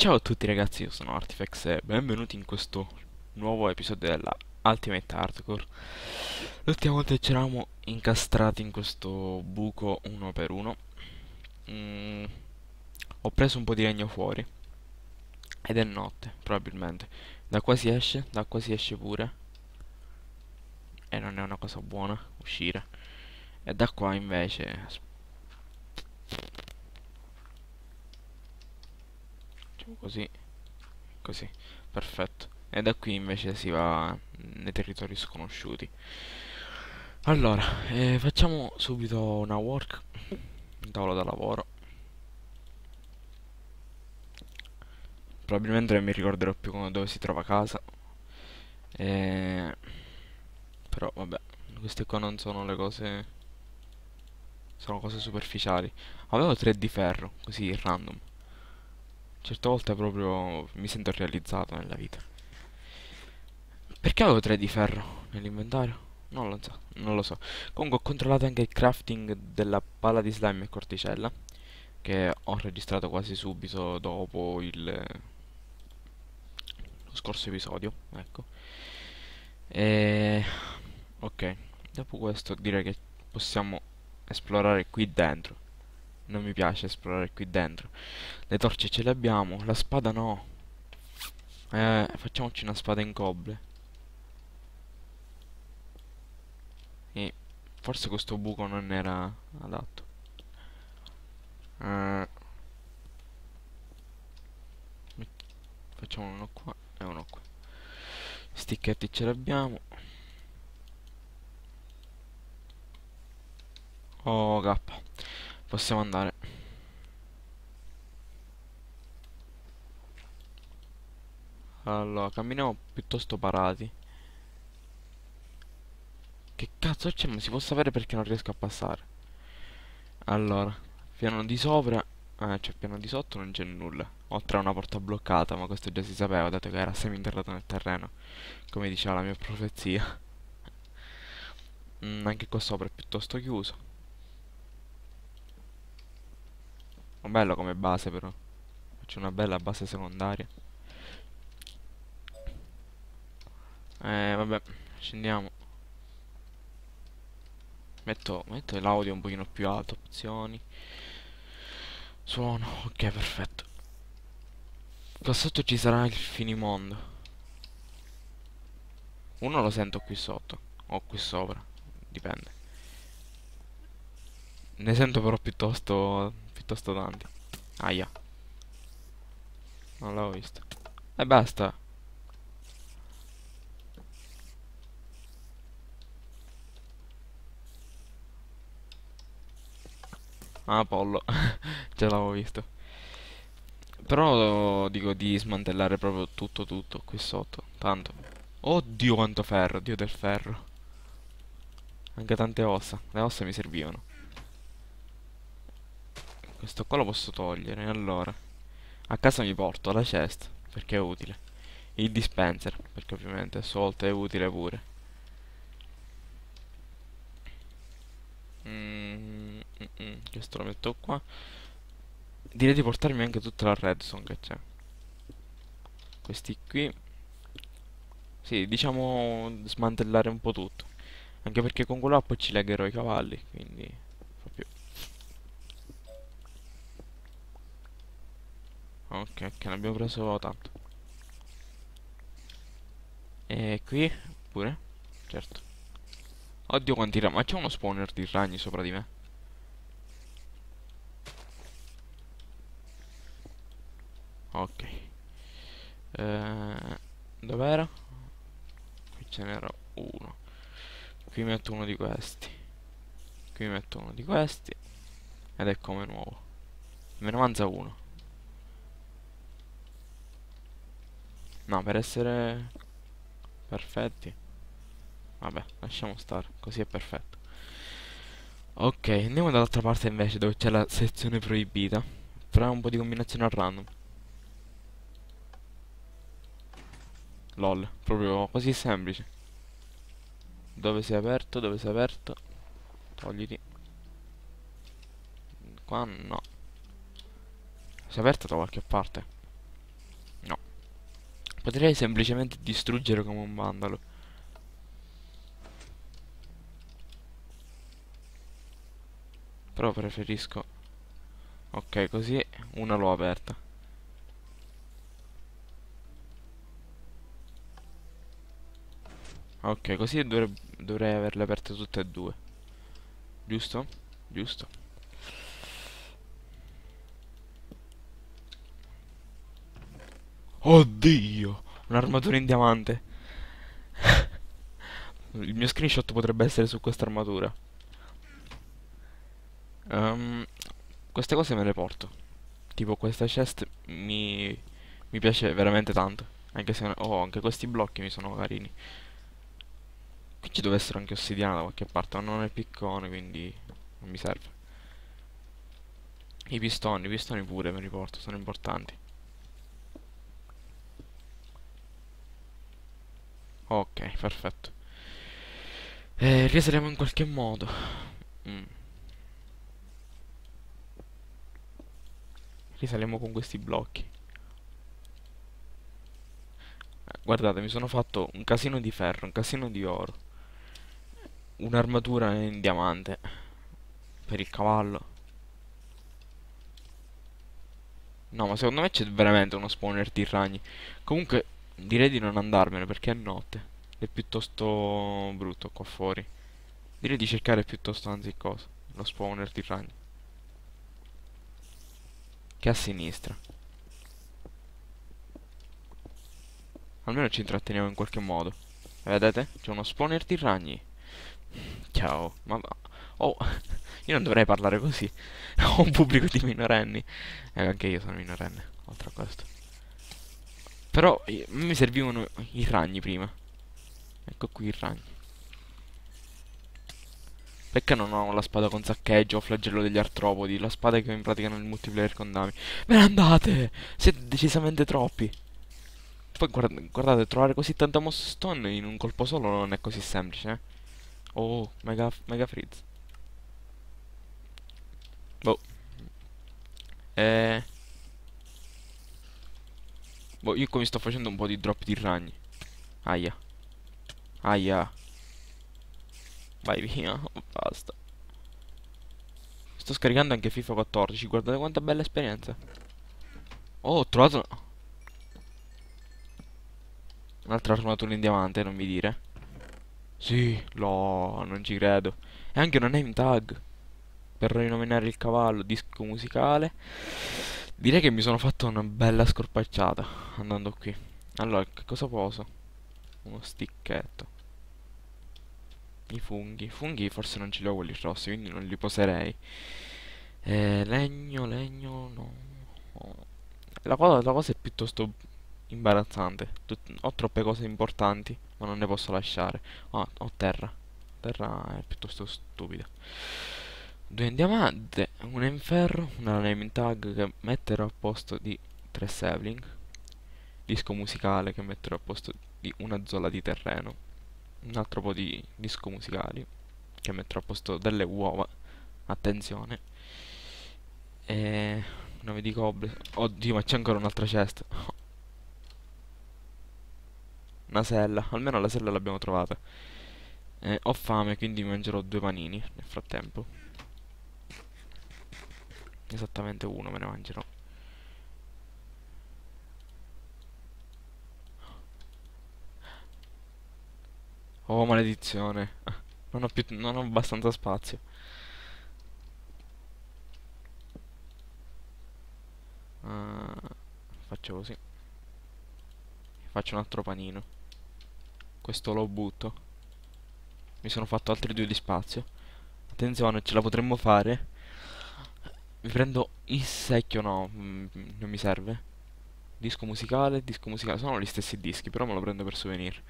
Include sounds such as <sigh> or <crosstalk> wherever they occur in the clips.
Ciao a tutti ragazzi, io sono Artifex e benvenuti in questo nuovo episodio della Ultimate Hardcore L'ultima volta ci eravamo incastrati in questo buco uno per uno mm, Ho preso un po' di legno fuori Ed è notte, probabilmente Da qua si esce, da qua si esce pure E non è una cosa buona uscire E da qua invece così così perfetto e da qui invece si va nei territori sconosciuti allora eh, facciamo subito una work un tavolo da lavoro probabilmente non mi ricorderò più dove si trova casa eh, però vabbè queste qua non sono le cose sono cose superficiali avevo tre di ferro così random Certe volte proprio mi sento realizzato nella vita. Perché avevo tre di ferro nell'inventario? Non lo so, non lo so. Comunque ho controllato anche il crafting della palla di slime e corticella. Che ho registrato quasi subito dopo il lo scorso episodio, ecco. E... Ok, dopo questo direi che possiamo esplorare qui dentro. Non mi piace esplorare qui dentro. Le torce ce le abbiamo, la spada no. Eh, facciamoci una spada in coble. E forse questo buco non era adatto. Eh, facciamo uno qua e uno qua. Sticchetti ce l'abbiamo. Oh, K. Possiamo andare. Allora, camminiamo piuttosto parati. Che cazzo c'è? Ma si può sapere perché non riesco a passare. Allora, piano di sopra... Eh, cioè piano di sotto non c'è nulla. Oltre a una porta bloccata, ma questo già si sapeva, dato che era seminterrato nel terreno. Come diceva la mia profezia. <laughs> mm, anche qua sopra è piuttosto chiuso. Un bello come base però. Faccio una bella base secondaria. Eh vabbè, scendiamo. Metto, metto l'audio un pochino più alto, opzioni. Suono, ok perfetto. Qua sotto ci sarà il finimondo. Uno lo sento qui sotto, o qui sopra, dipende. Ne sento però piuttosto piuttosto tanti. Aia. Non l'avevo visto. E basta. Ah, pollo. <laughs> Già l'avevo visto. Però dico di smantellare proprio tutto tutto qui sotto. Tanto. Oddio quanto ferro, dio del ferro. Anche tante ossa. Le ossa mi servivano. Questo qua lo posso togliere, allora. A casa mi porto la chest, perché è utile. Il dispenser, perché ovviamente a sua volta è utile pure. questo lo metto qua. Direi di portarmi anche tutta la redstone che c'è. Questi qui. Sì, diciamo smantellare un po' tutto. Anche perché con quello poi ci legherò i cavalli, quindi... ok che ne abbiamo preso tanto e qui pure certo oddio quanti ragni ma c'è uno spawner di ragni sopra di me ok eh, dov'era? qui ce n'era uno qui metto uno di questi qui metto uno di questi ed è come nuovo me ne mangia uno No, per essere perfetti. Vabbè, lasciamo stare, così è perfetto. Ok, andiamo dall'altra parte invece dove c'è la sezione proibita. Fra un po' di combinazione al random. LOL, proprio così semplice. Dove sei aperto, dove sei aperto. Togliti. Qua no. Si è aperto da qualche parte. Potrei semplicemente distruggere come un vandalo. Però preferisco... Ok, così una l'ho aperta. Ok, così dovrei averle aperte tutte e due. Giusto? Giusto. Oddio, un'armatura in diamante. Il mio screenshot potrebbe essere su questa armatura. Um, queste cose me le porto. Tipo questa chest mi, mi piace veramente tanto. Anche se... Oh, anche questi blocchi mi sono carini. Qui ci dovessero anche ossidiana da qualche parte, ma non è piccone, quindi non mi serve. I pistoni, i pistoni pure me li porto, sono importanti. Ok, perfetto. Eh, riesiremo in qualche modo. Mm. Risaliamo con questi blocchi. Eh, guardate, mi sono fatto un casino di ferro, un casino di oro. Un'armatura in diamante. Per il cavallo. No, ma secondo me c'è veramente uno spawner di ragni. Comunque, Direi di non andarmene perché è notte. È piuttosto brutto qua fuori. Direi di cercare piuttosto anzi cosa. Lo spawner di ragno. Che è a sinistra. Almeno ci intratteniamo in qualche modo. Eh, vedete? C'è uno spawner di ragni. Ciao, ma... va. Oh, io non dovrei parlare così. <laughs> Ho un pubblico di minorenni. Eh, anche io sono minorenne, oltre a questo. Però eh, mi servivano i ragni prima. Ecco qui i ragni. Perché non ho la spada con saccheggio o flagello degli artropodi? La spada che ho in pratica nel multiplayer con Dami. Ve ne andate! Siete decisamente troppi. Poi guarda, guardate, trovare così tanta moss stone in un colpo solo non è così semplice. Eh? Oh, mega, mega freeze. Boh. Eh... Boh, io come sto facendo un po' di drop di ragni. Aia. Aia. Vai via, <laughs> basta. Sto scaricando anche FIFA 14, guardate quanta bella esperienza. Oh, ho trovato... Un'altra armatura in diamante, non mi dire. Sì, no, non ci credo. E anche una name tag. Per rinominare il cavallo, disco musicale. Direi che mi sono fatto una bella scorpacciata andando qui. Allora, che cosa poso? Uno sticchetto. I funghi. I funghi forse non ce li ho quelli rossi, quindi non li poserei. Eh, legno, legno, no. La cosa, la cosa è piuttosto imbarazzante. Tut ho troppe cose importanti, ma non ne posso lasciare. Ah, ho terra. Terra è piuttosto stupida. Due in diamante, una in ferro, una name tag che metterò a posto di tre sapling, disco musicale che metterò a posto di una zola di terreno, un altro po' di disco musicali che metterò a posto delle uova, attenzione, e nave di coble, oddio ma c'è ancora un'altra cesta, <laughs> una sella, almeno la sella l'abbiamo trovata. Eh, ho fame quindi mangerò due panini nel frattempo esattamente uno me ne mangerò oh maledizione <laughs> non ho più non ho abbastanza spazio uh, faccio così faccio un altro panino questo lo butto mi sono fatto altri due di spazio attenzione ce la potremmo fare mi prendo il secchio, no, mm, non mi serve. Disco musicale, disco musicale, sono gli stessi dischi, però me lo prendo per souvenir.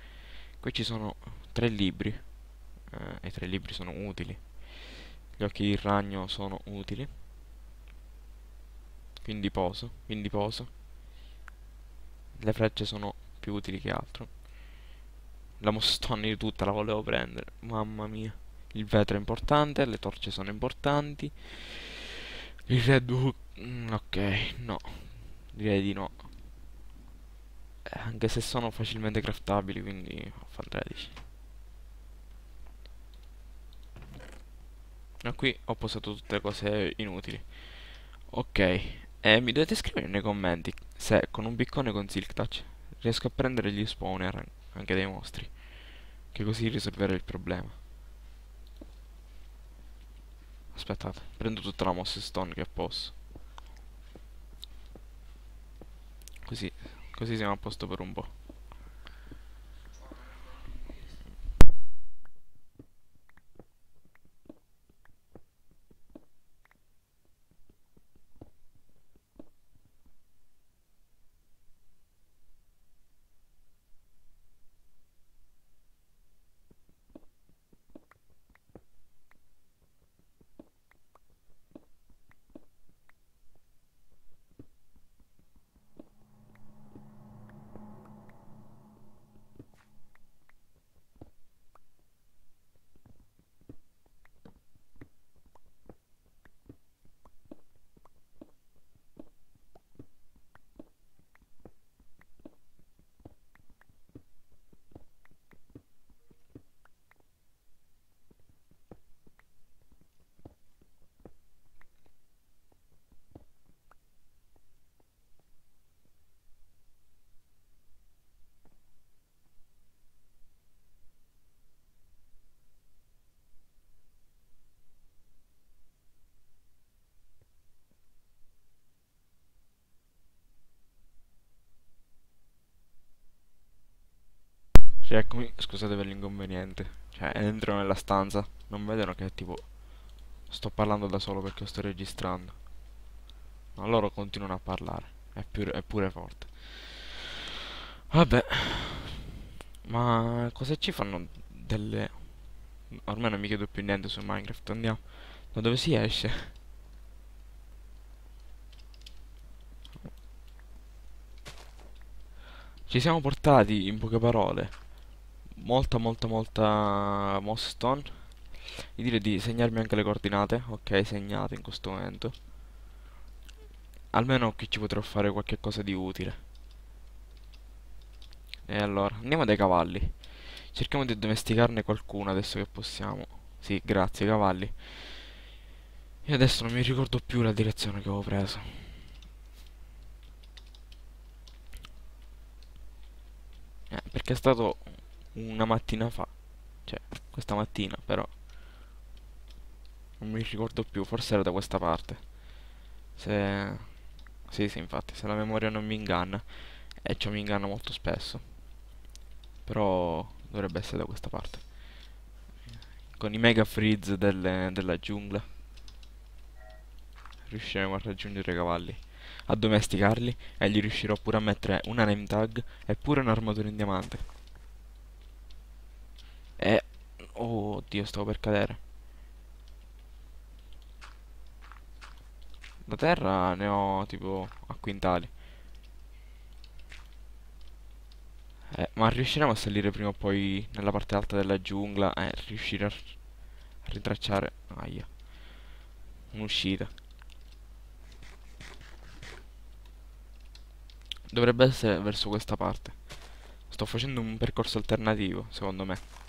Qui ci sono tre libri, eh, e tre libri sono utili. Gli occhi di ragno sono utili. Quindi poso, quindi poso. Le frecce sono più utili che altro. La mostonna di tutta la volevo prendere, mamma mia. Il vetro è importante, le torce sono importanti. Il Red Hook... Mm, ok, no. Direi di no. Eh, anche se sono facilmente craftabili, quindi fa 13. Ma qui ho posato tutte le cose inutili. Ok, eh, mi dovete scrivere nei commenti se con un piccone con Silk Touch riesco a prendere gli spawner anche dei mostri. Che così risolverò il problema. Aspettate, prendo tutta la mossa stone che posso. Così, così siamo a posto per un po'. Eccomi, scusate per l'inconveniente. Cioè, entro nella stanza, non vedono che tipo sto parlando da solo perché sto registrando. Ma loro continuano a parlare, è, pure, è pure forte. Vabbè, ma cosa ci fanno delle... Ormai non mi chiedo più niente su Minecraft, andiamo. Da dove si esce? Ci siamo portati, in poche parole, molta molta molta moss stone gli direi di segnarmi anche le coordinate ok segnate in questo momento almeno qui ci potrò fare qualche cosa di utile e allora andiamo dai cavalli cerchiamo di domesticarne qualcuno adesso che possiamo sì grazie cavalli e adesso non mi ricordo più la direzione che avevo preso eh, perché è stato una mattina fa cioè questa mattina però non mi ricordo più forse era da questa parte se sì sì infatti se la memoria non mi inganna e ciò mi inganna molto spesso però dovrebbe essere da questa parte con i mega freeze delle, della giungla riusciremo a raggiungere i cavalli a domesticarli e gli riuscirò pure a mettere una name tag e pure un'armatura in diamante e... Oh, oddio, stavo per cadere. Da terra ne ho tipo a quintali. Eh, ma riusciremo a salire prima o poi nella parte alta della giungla? Eh, riuscire a ritracciare... Aia. Un'uscita. Dovrebbe essere verso questa parte. Sto facendo un percorso alternativo, secondo me.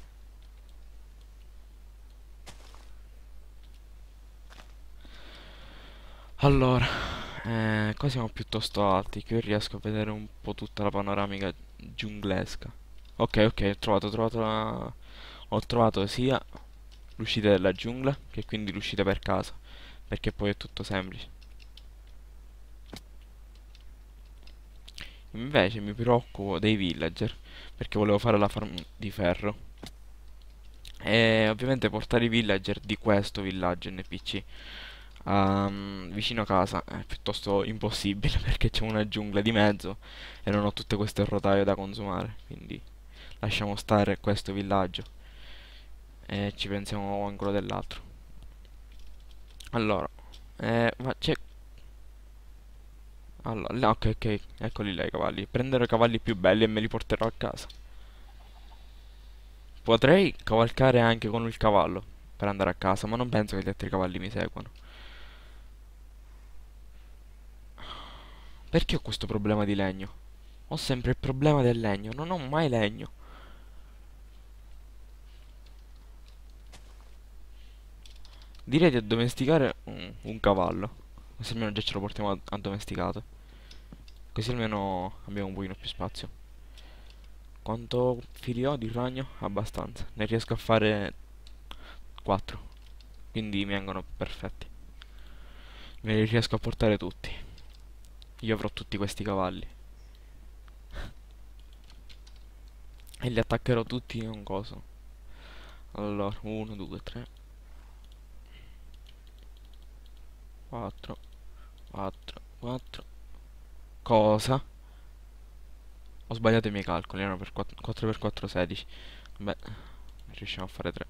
Allora, eh, qua siamo piuttosto alti, qui riesco a vedere un po' tutta la panoramica giunglesca. Ok, ok, ho trovato, ho trovato la... Ho trovato sia l'uscita della giungla, che quindi l'uscita per casa, perché poi è tutto semplice. Invece mi preoccupo dei villager, perché volevo fare la farm di ferro. E ovviamente portare i villager di questo villaggio NPC um, vicino a casa è piuttosto impossibile <laughs> perché c'è una giungla di mezzo e non ho tutte queste rotaie da consumare, quindi lasciamo stare questo villaggio e ci pensiamo a quello dell'altro. Allora, eh, ma c'è... Allora, ok, ok, eccoli là i cavalli. Prenderò i cavalli più belli e me li porterò a casa. Potrei cavalcare anche con il cavallo per andare a casa, ma non penso che gli altri cavalli mi seguano. Perché ho questo problema di legno? Ho sempre il problema del legno, non ho mai legno. Direi di addomesticare un, un cavallo. Se almeno già ce lo portiamo addomesticato. Così almeno abbiamo un pochino più spazio. Quanto fili ho di ragno? Abbastanza. Ne riesco a fare 4. Quindi mi vengono perfetti. Me li riesco a portare tutti. Io avrò tutti questi cavalli. e li attaccherò tutti in un coso. Allora, 1, 2, 3. 4, 4, 4. Cosa? Ho sbagliato i miei calcoli, erano per 4, 4 x 4, 16. Beh, riusciamo a fare 3.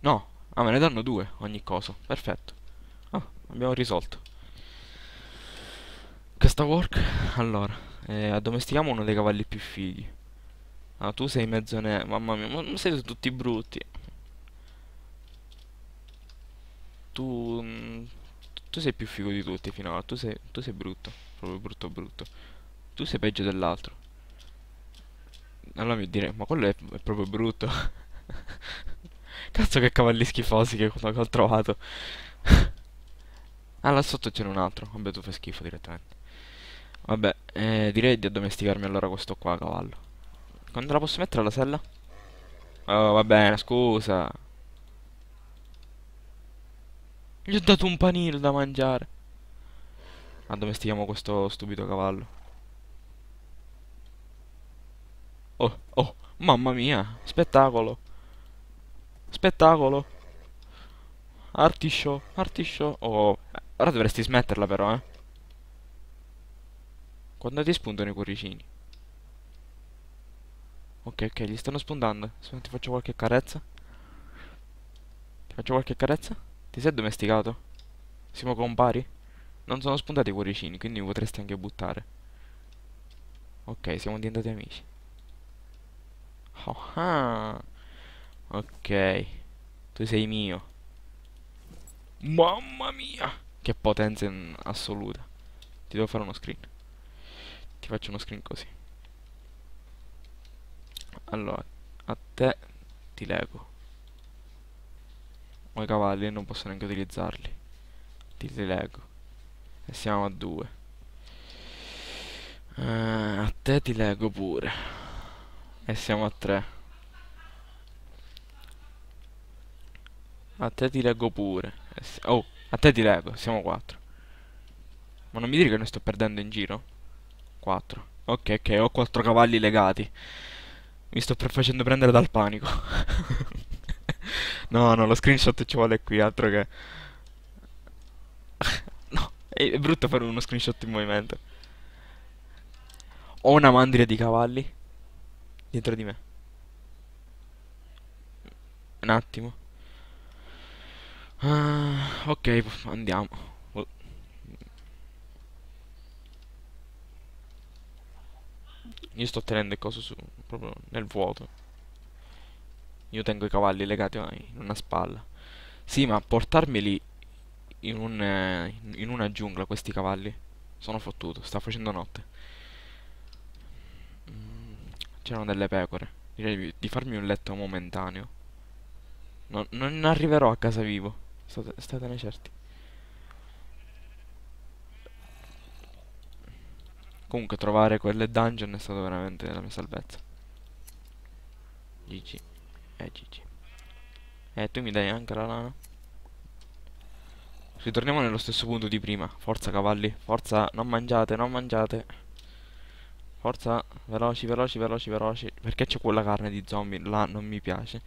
No, ah me ne danno due ogni coso, perfetto. Ah, abbiamo risolto questa work? Allora, eh, addomestichiamo uno dei cavalli più fighi. Ah, tu sei mezzo ne... Mamma mia, ma siete tutti brutti. Tu... Mm, tu sei più figo di tutti finora. Tu sei, tu sei brutto. Proprio brutto brutto. Tu sei peggio dell'altro. Allora mi direi, ma quello è, è proprio brutto. <laughs> Cazzo che cavalli schifosi che, che ho trovato. <laughs> ah, là sotto c'era un altro. Vabbè, tu fai schifo direttamente. Vabbè, eh, direi di addomesticarmi allora questo qua, cavallo. Quando la posso mettere la sella? Oh, va bene, scusa. Gli ho dato un panino da mangiare. Addomestichiamo questo stupido cavallo. Oh, oh, mamma mia, spettacolo. Spettacolo. Artishow, artishow. Oh, eh, ora dovresti smetterla però, eh. Quando ti spuntano i cuoricini? Ok, ok, gli stanno spuntando. Se non ti faccio qualche carezza. Ti faccio qualche carezza? Ti sei domesticato? Siamo compari? Non sono spuntati i cuoricini, quindi potresti anche buttare. Ok, siamo diventati amici. Oh, ah. Ok. Tu sei mio. Mamma mia! Che potenza assoluta. Ti devo fare uno screen ti faccio uno screen così allora a te ti leggo ho i cavalli non posso neanche utilizzarli ti leggo e siamo a due eh, a te ti leggo pure e siamo a tre a te ti leggo pure oh a te ti leggo siamo a quattro ma non mi dire che noi sto perdendo in giro? 4. Ok, ok, ho 4 cavalli legati. Mi sto facendo prendere dal panico. <laughs> no, no, lo screenshot ci vuole qui, altro che... <laughs> no, è brutto fare uno screenshot in movimento. Ho una mandria di cavalli dietro di me. Un attimo. Ah, ok, andiamo. Io sto tenendo il coso su, proprio nel vuoto. Io tengo i cavalli legati in una spalla. Sì, ma portarmeli in, un, eh, in una giungla questi cavalli. Sono fottuto, sta facendo notte. Mm, c'erano delle pecore. Direi di farmi un letto momentaneo. No, non arriverò a casa vivo. State, statene certi. Comunque trovare quelle dungeon è stata veramente la mia salvezza. GG. Eh GG. Eh tu mi dai anche la lana? Ritorniamo nello stesso punto di prima. Forza cavalli, forza, non mangiate, non mangiate. Forza, veloci, veloci, veloci, veloci. Perché c'è quella carne di zombie? Là non mi piace.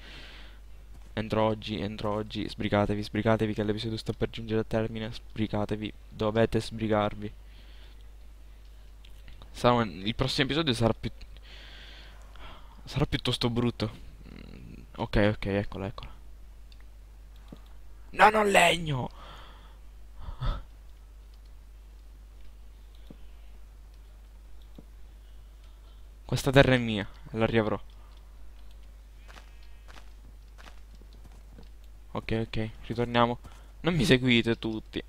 Entro oggi, entro oggi. Sbrigatevi, sbrigatevi che l'episodio sta per giungere a termine. Sbrigatevi, dovete sbrigarvi. Sarà, il prossimo episodio sarà più... Sarà piuttosto brutto. Mm, ok, ok, eccola, eccola. No, non legno! Questa terra è mia, la riavrò. Ok, ok, ritorniamo. Non mi seguite tutti.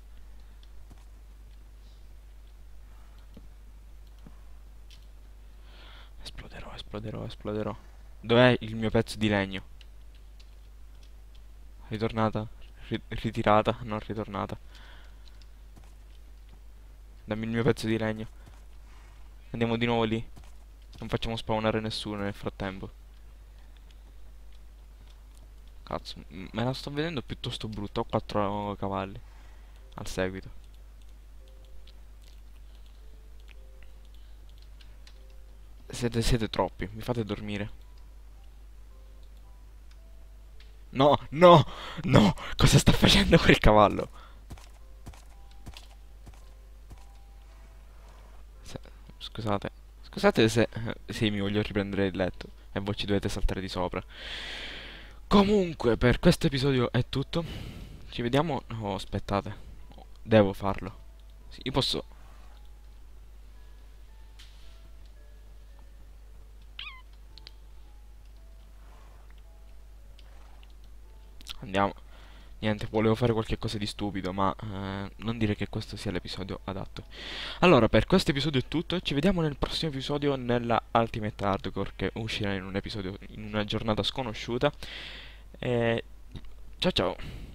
esploderò, esploderò. Dov'è il mio pezzo di legno? Ritornata? Ri ritirata? Non ritornata. Dammi il mio pezzo di legno. Andiamo di nuovo lì. Non facciamo spawnare nessuno nel frattempo. Cazzo, me la sto vedendo piuttosto brutta. Ho quattro cavalli al seguito. Siete, siete troppi, mi fate dormire. No, no, no, cosa sta facendo quel cavallo? Se, scusate, scusate se, se mi voglio riprendere il letto e voi ci dovete saltare di sopra. Comunque, per questo episodio è tutto. Ci vediamo... Oh, aspettate. Devo farlo. Sì, io posso... Andiamo. Niente, volevo fare qualche cosa di stupido, ma eh, non dire che questo sia l'episodio adatto. Allora, per questo episodio è tutto, ci vediamo nel prossimo episodio nella Ultimate Hardcore che uscirà in un episodio in una giornata sconosciuta. Eh, ciao ciao!